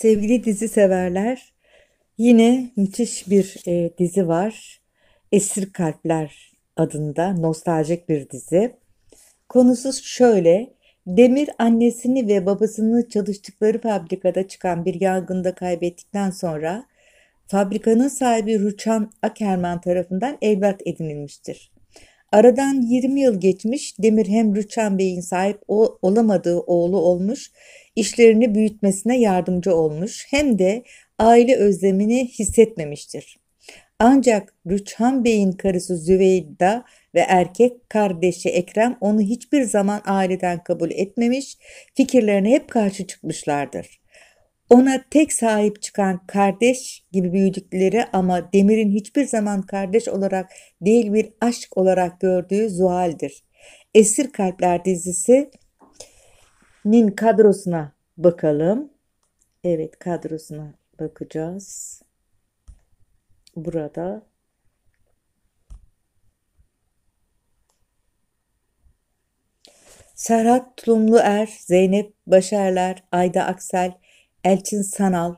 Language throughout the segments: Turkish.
Sevgili dizi severler, yine müthiş bir e, dizi var. Esir Kalpler adında nostaljik bir dizi. Konusu şöyle, Demir annesini ve babasını çalıştıkları fabrikada çıkan bir yangında kaybettikten sonra fabrikanın sahibi Ruçan Akerman tarafından evlat edinilmiştir. Aradan 20 yıl geçmiş, Demir hem Rüçhan Bey'in sahip olamadığı oğlu olmuş, işlerini büyütmesine yardımcı olmuş hem de aile özlemini hissetmemiştir. Ancak Rüçhan Bey'in karısı Züveyda ve erkek kardeşi Ekrem onu hiçbir zaman aileden kabul etmemiş, fikirlerine hep karşı çıkmışlardır. Ona tek sahip çıkan kardeş gibi büyüdükleri ama Demir'in hiçbir zaman kardeş olarak değil bir aşk olarak gördüğü Zuhal'dir. Esir Kalpler dizisinin kadrosuna bakalım. Evet kadrosuna bakacağız. Burada Serhat Tulumluer, Zeynep Başarlar, Ayda Aksel, Elçin Sanal,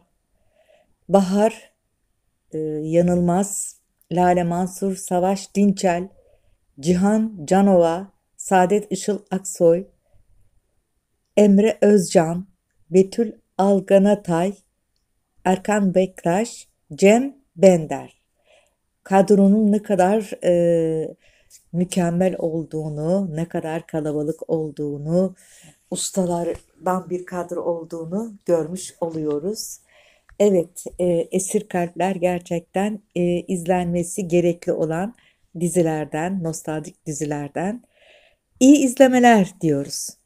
Bahar e, Yanılmaz, Lale Mansur, Savaş Dinçel, Cihan Canova, Saadet Işıl Aksoy, Emre Özcan, Betül Alganatay, Erkan Bektaş, Cem Bender. Kadronun ne kadar e, mükemmel olduğunu, ne kadar kalabalık olduğunu, ustalardan bir kadro olduğunu görmüş oluyoruz. Evet, e, Esir Kalpler gerçekten e, izlenmesi gerekli olan dizilerden, nostaljik dizilerden. İyi izlemeler diyoruz.